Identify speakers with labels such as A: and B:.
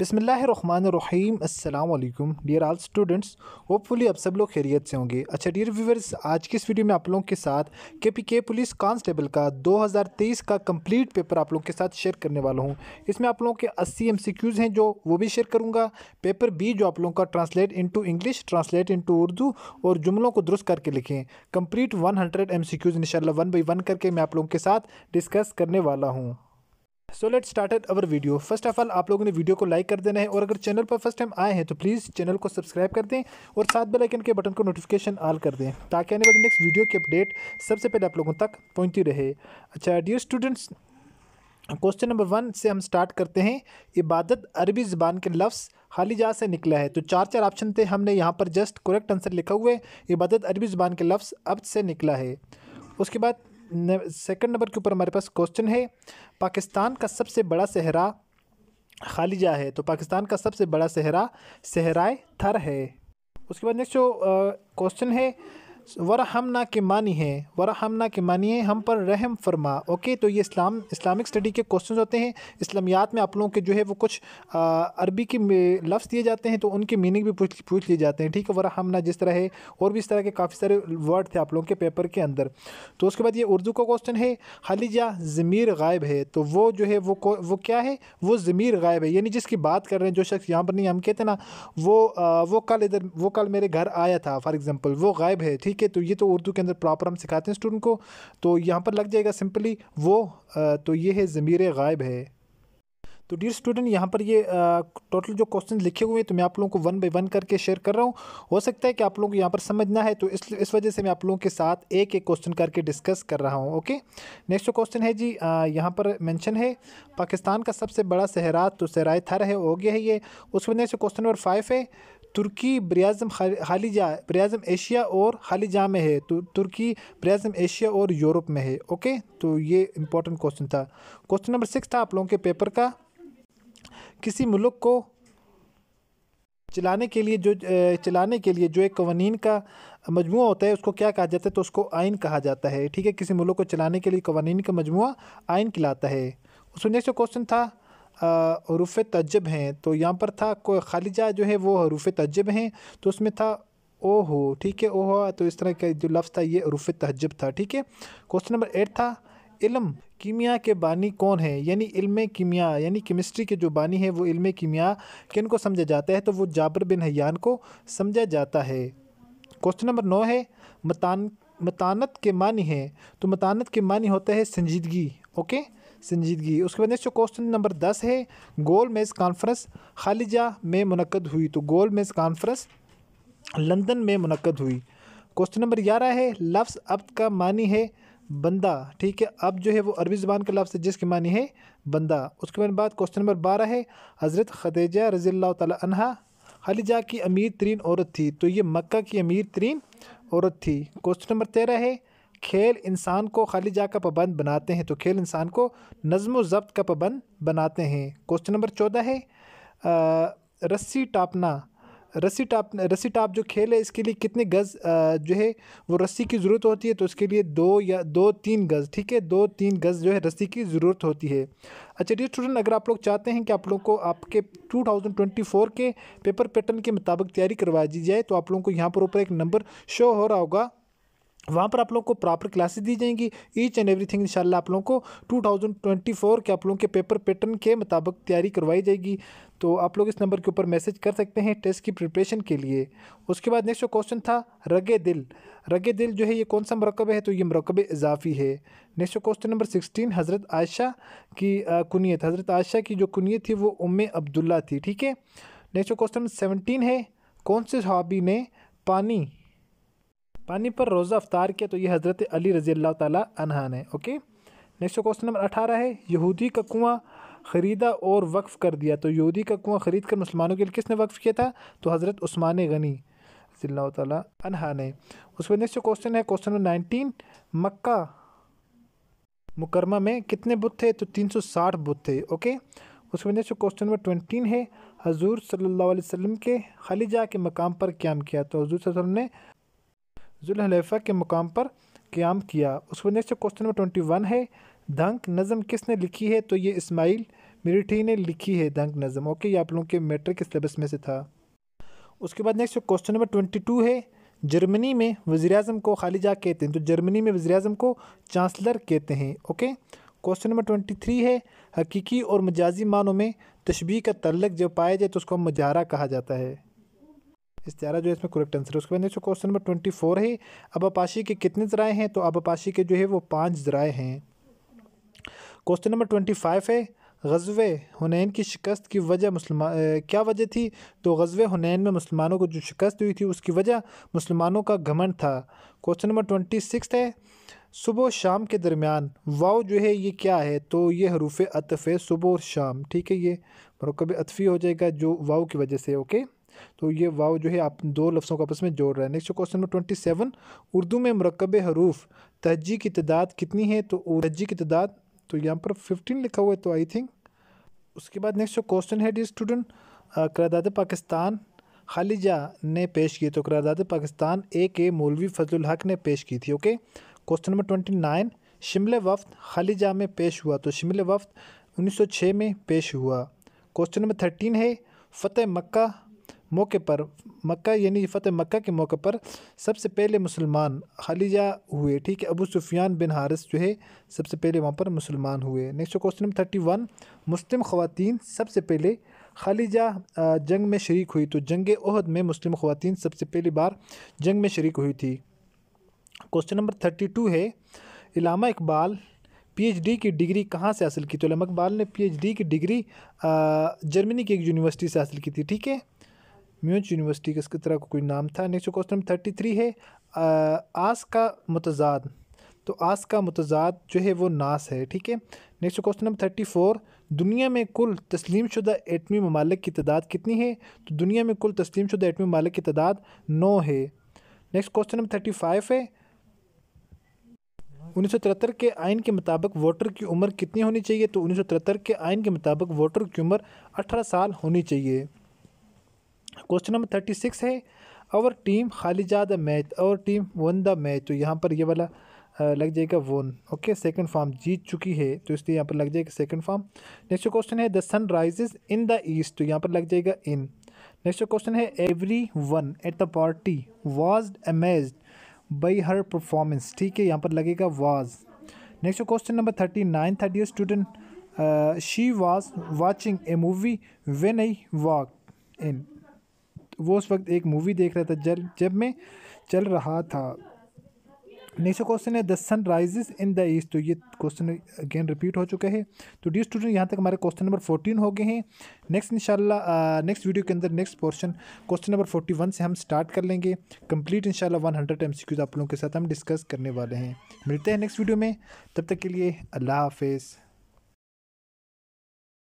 A: बिसमीम डियर आल students hopefully आप सब लोग खैरियत से होंगे अच्छा डियर व्यूवर्स आज की इस वीडियो में आप लोगों के साथ के पी के पुलिस कांस्टेबल का 2023 का कंप्लीट पेपर आप लोगों के साथ शेयर करने वाला हूं इसमें आप लोगों के 80 एम हैं जो वो भी शेयर करूँगा पेपर बी जो आप लोगों का translate into English translate into Urdu और जुमलों को दुरुस्त करके लिखें complete one hundred M C Qs इन शन बाई वन करके मैं आप लोगों के साथ डिस्कस करने वाला हूँ so let started our video first of all आप लोगों ने वीडियो को लाइक कर देना है और अगर चैनल पर फर्स्ट टाइम आए हैं तो प्लीज़ चैनल को सब्सक्राइब कर दें और साथ बेल आइकन के बटन को नोटिफिकेशन ऑल कर दें ताकि आने वाली नेक्स्ट वीडियो की अपडेट सबसे पहले आप लोगों तक पहुँचती रहे अच्छा dear students question number one से हम स्टार्ट करते हैं इबादत अरबी ज़बान के लफ्स खाली जहाँ से निकला है तो चार चार ऑप्शन थे हमने यहाँ पर जस्ट करेक्ट आंसर लिखा हुआ है इबादत अरबी ज़बान के लफ्ज़ अब से निकला है उसके बाद सेकंड नंबर के ऊपर हमारे पास क्वेश्चन है पाकिस्तान का सबसे बड़ा सहरा खालिजा है तो पाकिस्तान का सबसे बड़ा सहरा सहराए थर है उसके बाद नेक्स्ट जो क्वेश्चन है वरहमना के मानी है वरहमना के मानी है हम पर रहम फरमा ओके तो ये इस्लाम इस्लामिक स्टडी के क्वेश्चंस होते हैं इस्लामियात में आप लोगों के जो है वो कुछ अरबी के लफ्ज़ दिए जाते हैं तो उनके मीनिंग भी पूछ पूछ लिए जाते हैं ठीक है वरहमना जिस तरह है और भी इस तरह के काफ़ी सारे वर्ड थे आप लोगों के पेपर के अंदर तो उसके बाद ये उर्दू का क्वेश्चन है हलीजा ज़मीर गायब है तो वो जो है वो वो क्या है वो ज़मीर गायब है यानी जिसकी बात कर रहे हैं जो शख्स यहाँ पर नहीं हम कहते ना वो वो कल इधर वो कल मेरे घर आया था फॉर एग्ज़ाम्पल वो गायब है ठीक ठीक है तो ये तो उर्दू के अंदर प्रॉपर हम सिखाते हैं स्टूडेंट को तो यहाँ पर लग जाएगा सिंपली वो तो ये है ज़मीर गायब है तो डियर स्टूडेंट यहाँ पर ये टोटल जो क्वेश्चन लिखे हुए हैं तो मैं आप लोगों को वन बाई वन करके शेयर कर रहा हूँ हो सकता है कि आप लोगों को यहाँ पर समझना है तो इस इस वजह से मैं आप लोगों के साथ एक एक क्वेश्चन करके डिस्कस कर रहा हूँ ओके नेक्स्ट जो क्वेश्चन है जी यहाँ पर मेंशन है पाकिस्तान का सबसे बड़ा सहरा तो सहराय थर है हो गया है ये उसके बाद नेक्स्ट क्वेश्चन नंबर फाइव है तुर्की ब्रियाज़म खालिजा ब्रियाज़म एशिया और खालिजा में है तो तुर्की ब्रियाज़म एशिया और यूरोप में है ओके तो ये इंपॉर्टेंट क्वेश्चन था क्वेश्चन नंबर सिक्स था आप लोगों के पेपर का किसी मुल्क को चलाने के लिए जो चलाने के लिए जो एक कवानीन का मजमु होता है उसको क्या कहा जाता है तो उसको आइन कहा जाता है ठीक है किसी मुल्क को चलाने के लिए कवानीन का मजमु आइन कहलाता है उसमें नेक्स्ट क्वेश्चन था हरूफ तजब हैं तो यहाँ पर था कोई खालिजा जो है वो हरूफ तजब हैं तो उसमें था ओ हो ठीक है ओ हो तो इस तरह का जो लफ्ज़ था ये हरूफ तहजब था ठीक है क्वेश्चन नंबर एट था इलम कीमिया के बानी कौन है यानी इल्म कीमिया यानी केमिस्ट्री के जो बानी है वो इल्म कीमिया किन को समझा जाता है तो वो जाबर बिन हयान को समझा जाता है क्वेश्चन नंबर नौ है मतान मतानत के मानी है तो मतानत के मानी होता है संजीदगी ओके संजीदगी उसके बाद नेक्स्ट क्वेश्चन नंबर दस है गोल मेज़ कॉन्फ्रेंस खालिजा में मनकद हुई तो गोल मेज़ कॉन्फ्रेंस लंदन में मनकद हुई क्वेश्चन नंबर ग्यारह है लफ्स अब्द का मानी है बंदा ठीक है अब जो है वो अरबी ज़बान का लफ्स है जिसकी मानी है बंदा उसके बाद क्वेश्चन नंबर बारह है हज़रत खदेजा रज़ी तह खालिजा की अमीर तरीन औरत थी तो ये मक्का की अमीर तरीन औरत थी क्वेश्चन नंबर तेरह है खेल इंसान को खाली जा का पाबंद बनाते हैं तो खेल इंसान को नज़म ज़ब्त का पाबंद बनाते हैं क्वेश्चन नंबर चौदह है रस्सी टापना रस्सी टाप रस्सी टाप जो खेल है इसके लिए कितने गज़ जो है वो रस्सी की ज़रूरत होती है तो उसके लिए दो या दो तीन गज़ ठीक है दो तीन गज़ जो है रस्सी की ज़रूरत होती है अच्छा डी स्टूडेंट अगर आप लोग चाहते हैं कि आप लोग को आपके 2024 के पेपर पैटर्न के मुताबिक तैयारी करवा दी जाए तो आप लोगों को यहाँ पर ऊपर एक नंबर शो हो रहा होगा वहाँ पर आप लोग को प्रॉपर क्लासेस दी जाएंगी ईच एंड एवरीथिंग इंशाल्लाह आप लोगों को 2024 के आप लोगों के पेपर पैटर्न के मुताबिक तैयारी करवाई जाएगी तो आप लोग इस नंबर के ऊपर मैसेज कर सकते हैं टेस्ट की प्रिपरेशन के लिए उसके बाद नेक्स्ट क्वेश्चन था रगे दिल रगे दिल जो है ये कौन सा मरकब है तो ये मरकब इजाफ़ी है नेक्स्ट क्वेश्चन नंबर सिक्सटीन हज़रत आयशा की कुनीत हज़रत आयशा की जो कुनीत थी वो उम अब्दुल्ला थी ठीक है नेक्स्ट क्वेश्चन नंबर सेवनटीन है कौन से हॉबी ने पानी पानी पर रोज़ा अफ्तार किया तो ये हज़रत अली रज़ी अल्लाह तह ने ओके नेक्स्ट क्वेश्चन नंबर अठारह है यहूदी का कुआँ ख़रीदा और वक्फ़ कर दिया तो यहूदी का कुआँ ख़रीद कर मुसलमानों के लिए किसने वक्फ़ किया था तो हज़रत उस्मान गनी रज़ी तह ने उसके नेक्स्ट क्वेश्चन है क्वेश्चन नंबर नाइनटीन मक्का मुकरमा में कितने बुत थे तो तीन सौ साठ बुत थे ओके उसके बाद नेक्स्ट क्वेश्चन नंबर ट्वेंटीन है हजूर सल्लल्लाहु अलैहि वसल्लम के खलीजा के मकाम पर क्याम किया तो हजूर वसल्लम ने जुल्हलेफा के मुकाम पर क्याम किया उसके next question number twenty one है धंक नज़म किसने लिखी है तो ये इस्माइल मिरिठी ने लिखी है धंक नज़म ओके ये आप लोगों के मेट्रिक के सिलेबस में से था उसके बाद next question number twenty two है जर्मनी में वजी अजम को खालिजा कहते हैं तो जर्मनी में वजी अजम को चांसलर कहते हैं okay question number twenty three है हकीकी और मजाजी मानों में तशबी का तल्लक जब पाया जाए तो उसको मजारा कहा जाता है इस तरह जो इसमें करेक्ट आंसर है उसके बाद next question number twenty four है अबापाशी के कितने जराए हैं तो अबापाशी के जो है वो पाँच जराए हैं क्वेश्चन नंबर ट्वेंटी फाइव है गज़वे हुनैन की शिकस्त की वजह मुसलमान क्या वजह थी तो गजवे हुनैन में मुसलमानों को जो शिकस्त हुई थी उसकी वजह मुसलमानों का घमंड था क्वेश्चन नंबर ट्वेंटी सिक्स है सुबह शाम के दरमियान वाव जो है ये क्या है तो ये हरूफ अतफ़ है सुबह और शाम ठीक है ये मरकब अतफ़ी हो जाएगा जो वाव की वजह से ओके तो ये वाव जो है आप दो लफ्ज़ों को आपस में जोड़ रहे हैं next question number twenty seven Urdu में मरकब हरूफ तहजी की तदाद कितनी है तो तहजी की तदाद तो यहाँ पर फिफ्टीन लिखा हुआ है तो आई थिंक उसके बाद नेक्स्ट क्वेश्चन है डी स्टूडेंट करदाद पाकिस्तान खालिजा ने पेश की तो करदाद पाकिस्तान ए के मौलवी फजल हक ने पेश की थी okay question number twenty nine शिमले वफ्त खालिजा में पेश हुआ तो शिमले वफ्त 1906 में पेश हुआ क्वेश्चन नंबर थर्टीन है फ़तेह मक्का मौके पर मक्का यानी फ़तह मक्का के मौके पर सबसे पहले मुसलमान खलीजा हुए ठीक है अबू सुफियान बिन हारिस जो है सबसे पहले वहाँ पर मुसलमान हुए next question number thirty one मुस्लिम खुवान सबसे पहले खलीजा जंग में शरीक हुई तो जंग अहद में मुस्लिम खुवान सबसे पहली बार जंग में शरीक हुई थी क्वेश्चन नंबर थर्टी टू है इलामा इकबाल पीएचडी की डिग्री कहाँ से हासिल की तो इलामा इकबाल ने पीएचडी की डिग्री जर्मनी की एक यूनिवर्सिटी से हासिल की थी ठीक है म्यूच यूनिवर्सिटी का इसकी तरह का कोई नाम था next question number thirty three है आस का मतजाद तो आस का मतजाद जो है वो नास है ठीक है next question number thirty four दुनिया में कुल तस्लीम शुदा एटमी ममालिक की तादाद कितनी है तो दुनिया में कुल तस्लीम शुदा एटमी ममालिक की तादाद नौ है next question number thirty five है उन्नीस के आइन के मुताबिक वोटर की उम्र कितनी होनी चाहिए तो उन्नीस के आइन के मुताबिक वोटर की उम्र अठारह साल होनी चाहिए क्वेश्चन नंबर थर्टी सिक्स है और टीम खालिजा द मैच और टीम वन द मैच तो यहाँ पर ये वाला लग जाएगा वन ओके सेकंड फॉर्म जीत चुकी है तो इसलिए यहाँ पर लग जाएगा सेकंड फॉर्म नेक्स्ट क्वेश्चन है the sun rises in the east तो यहाँ पर लग जाएगा इन नेक्स्ट क्वेश्चन है every one at the party was amaze by her performance ठीक है यहाँ पर लगेगा was next question number thirty nine thirty student she was watching a movie when I walk in वो उस वक्त एक मूवी देख रहा था जल जब मैं चल रहा था नेक्स्ट क्वेश्चन है the sun rises in the east तो ये क्वेश्चन अगेन रिपीट हो चुका है तो डी स्टूडेंट यहाँ तक हमारे क्वेश्चन नंबर फोर्टीन हो गए हैं नेक्स्ट इंशाल्लाह नेक्स्ट वीडियो के अंदर next portion question number forty one से हम स्टार्ट कर लेंगे कंप्लीट इंशाल्लाह वन हंड्रेड एम आप लोगों के साथ हम डिस्कस करने वाले हैं मिलते हैं नेक्स्ट वीडियो में तब तक के लिए अल्लाह हाफिज़